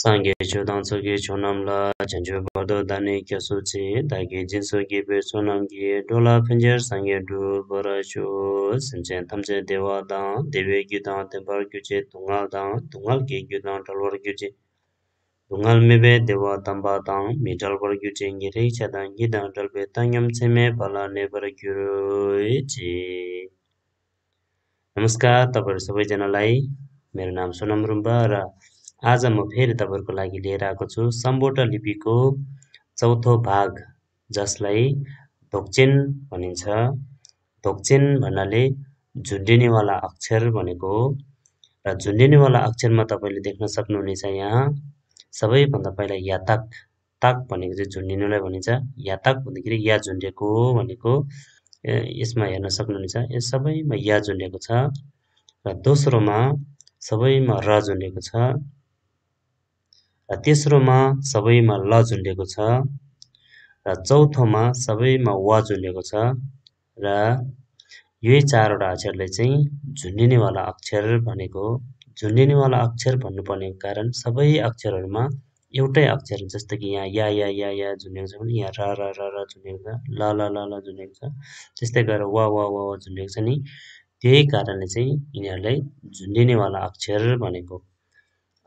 sāngi chū tāngsū kī chū nāmblā chāngchū bādhū dāni kia sū chī dāki jinsū kī pē आज म फेरि तपाईँहरूको लागि लिएर आएको छु सम्बोट लिपिको चौथो भाग जसलाई धोक्चेन भनिन्छ धोक्चेन भन्नाले झुन्डिनेवाला अक्षर भनेको हो र झुन्डिनेवाला अक्षरमा तपाईँले देख्न सक्नुहुनेछ यहाँ सबैभन्दा पहिला याताक ताक भनेको चाहिँ झुन्डिनुलाई भनिन्छ याताक भन्दाखेरि या झुन्डेको भनेको यसमा हेर्न सक्नुहुनेछ यस सबैमा या झुन्डेको छ र दोस्रोमा सबैमा र झुन्डेको छ र तेस्रोमा सबैमा ल झुन्डेको छ र चौथोमा सबैमा वा झुन्डेको छ र यही चारवटा अक्षरले चाहिँ झुन्डिनेवाला अक्षर भनेको झुन्डिनेवाला अक्षर भन्नुपर्नेको कारण सबै अक्षरहरूमा एउटै अक्षर जस्तो कि यहाँ या या या या झुन्डेको छ भने यहाँ र र र र झुन्डेको छ ल ल ल ल झुन्डेको छ त्यस्तै गरेर वा वा वा झुन्डेको छ नि त्यही कारणले चाहिँ यिनीहरूलाई झुन्डिनेवाला अक्षर भनेको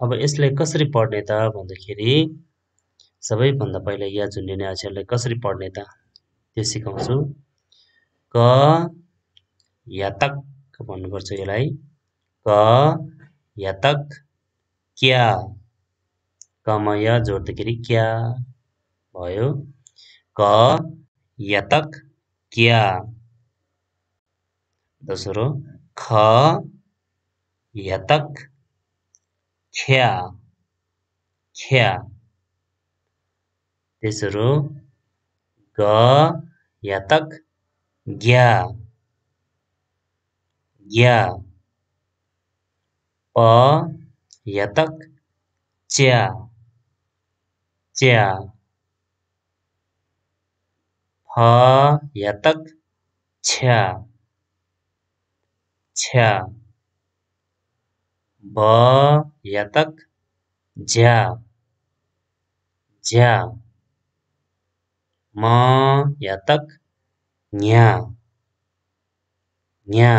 अब यसलाई कसरी पढ्ने त भन्दाखेरि सबैभन्दा पहिला या झुन्डिने अक्षरलाई कसरी पढ्ने त त्यो सिकाउँछु क यातक भन्नुपर्छ यसलाई क यातक क्या कमय जोड्दाखेरि क्या भयो क यातक क्या दोस्रो ख यातक ख्या ख्या तेस्रो ग यातक ग्या ग्या प यातक च्या च्या फ यातक छ्या भयतक ज्या ज्या मयतक न्या न्या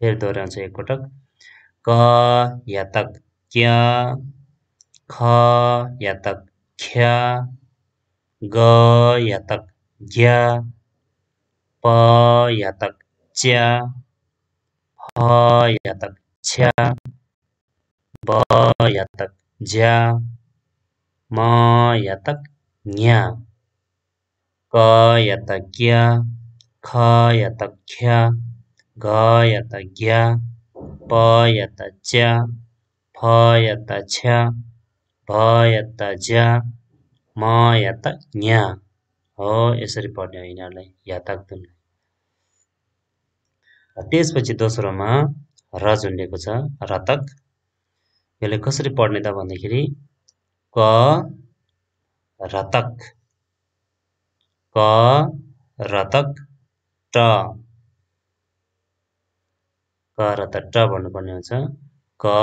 फेरि दोहोऱ्याउँछु एकपटक तक क्या खयतक ख्या गयतक ज्या पयतक च्या तक cha ba oh, ya ja ma ya nya ka ya tak kya kha ya tak kya ga ya tak pa ya tak cha pha ya cha ba ya ja ma nya tak nya हो यसरी पढ्ने हो यिनीहरूलाई या तक त्यसपछि दोस्रोमा र जुनिएको छ रतक यसले कसरी पढ्ने त भन्दाखेरि क रतक क रतक ट क रत ट भन्नुपर्ने हुन्छ क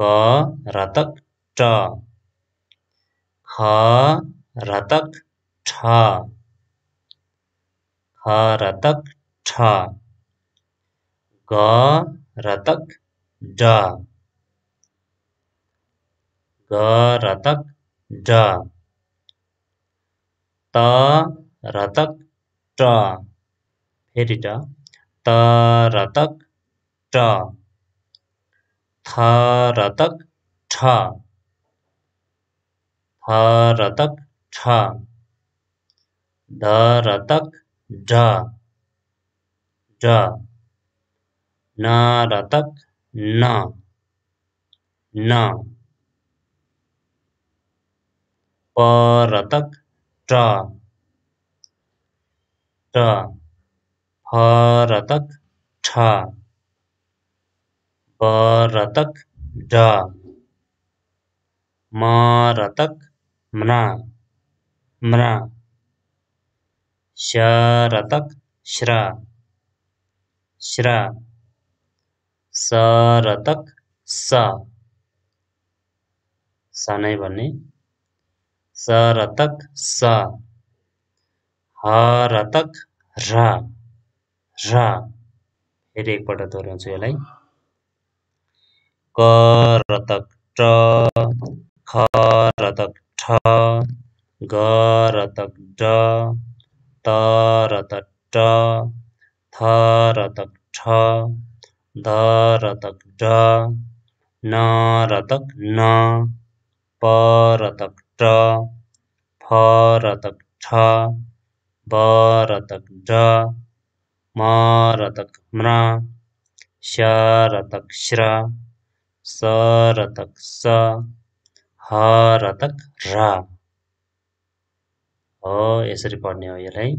क रतक ट ख रतक ठ ख रतक ठ क रतक ड ग रतक ड त रतक ट फिर ट त रतक ट थ रतक ठ थ रतक ठ ध रतक ड ड नारतक ना ना परतक ट ट फरतक ठ बरतक ड मारतक मना मना शरतक श्र श्र सरतक स नै भन्ने सरतक स हरतक र र फेरि एकपल्ट दोहोऱ्याउँछु यसलाई करतक ट खरतक ठ गरतक ड तरतक ट थरतक ठ ध रतक ढ न रतक न प रतक ट फ रतक ठ ब रतक ढ म रतक म्र श रतक श्र स रतक स ह रतक र हो यसरी पढ्ने हो यसलाई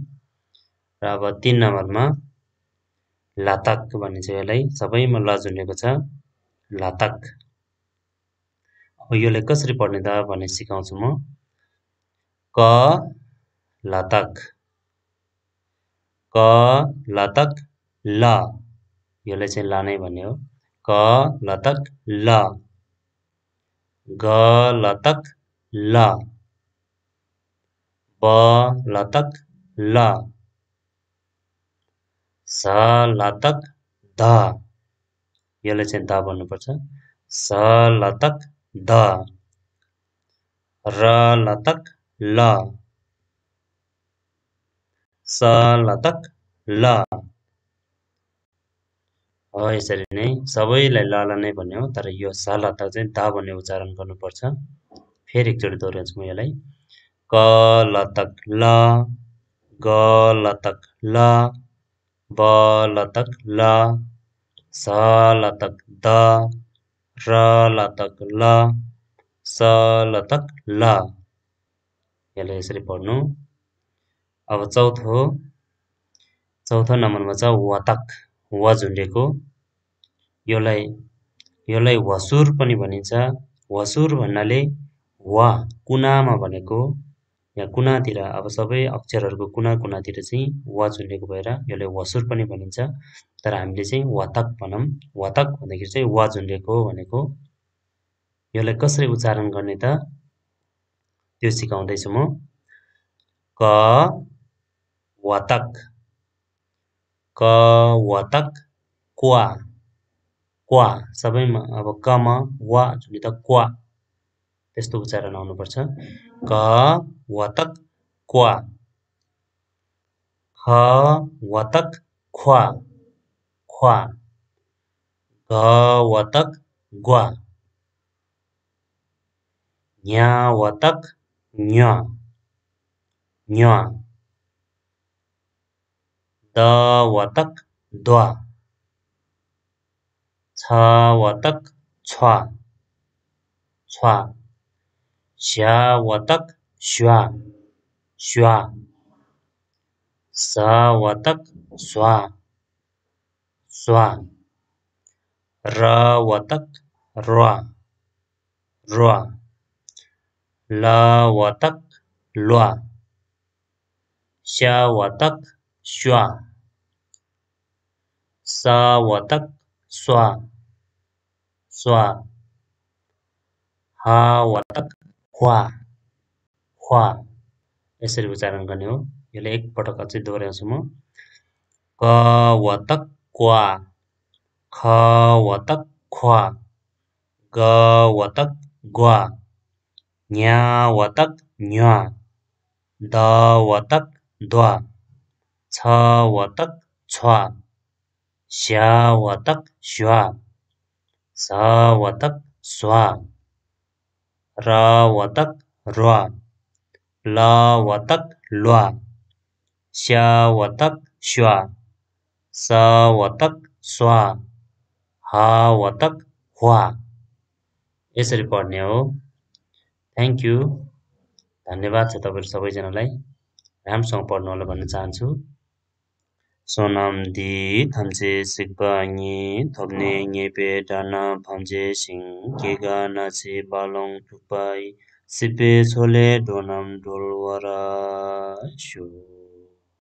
र अब तिन नम्बरमा लाताक भनिन्छ यसलाई सबैमा ल जुनेको छ लाताक अब यसलाई कसरी पढ्ने त भन्ने सिकाउँछु म क लातक क लतक ल यसलाई चाहिँ लानै भन्ने हो क लतक ल ग लतक ल ब लतक ल सलतक द यसलाई चाहिँ द भन्नुपर्छ सलतक द र लतक ल सलतक ल हो यसरी नै सबैलाई ल नै भन्यो तर यो सलत चाहिँ दा भन्ने उच्चारण गर्नुपर्छ फेरि एकचोटि दोहोऱ्याउँछु म यसलाई लतक ल ग लतक ल ब लतक ल स लतक द र लतक ल स लतक ल यसलाई यसरी पढ्नु अब चौथो चौथो नम्बरमा छ वतक व झुन्डेको यसलाई यसलाई वसुर पनि भनिन्छ वसुर भन्नाले वा कुनामा भनेको यहाँ कुनातिर अब सबै अक्षरहरूको कुना कुनातिर चाहिँ वा चुनिएको भएर यसलाई वसुर पनि भनिन्छ तर हामीले चाहिँ वातक भनौँ वातक भन्दाखेरि चाहिँ वा चुनिएको भनेको यसलाई कसरी उच्चारण गर्ने त त्यो सिकाउँदैछु म क वातक क वातक क्वा क्वा सबैमा अब कमा वा चुनि त क्वा यस्तो उच्चारण आउनुपर्छ क वतक क्वा ख वतक ख्वा ख्वा घ वतक ग्वा न्या वतक न्या न्या द वतक द्वा छ वतक छ्वा छ्वा शावतक श्वा श्वा सावतक स्वा स्वा रवतक र्वा र्वा लवतक ल्वा शवतक श्वा सावतक स्वा स्वा हावतक ख्वा ख्वा यसरी उच्चारण गर्ने हो यसलाई एकपटक अझै दोहोऱ्याउँछु म क वतक क्वा ख वतक ख्वा गवतक ग्वा द न्वा वतक द्वा छवतक छ्वा श्यावतक श्वा वतक स्वा راوتك روا لاوتك لوا श्यावतक شوا सावतक स्वा हावतक ह्वा यसरी पढ्ने हो थ्याङ्क यू धन्यवाद छ तपाईँहरू सबैजनालाई राम्रोसँग पढ्नु होला भन्न चाहन्छु 소남디 di thamche sikpa nyi 발롱 nye pe dana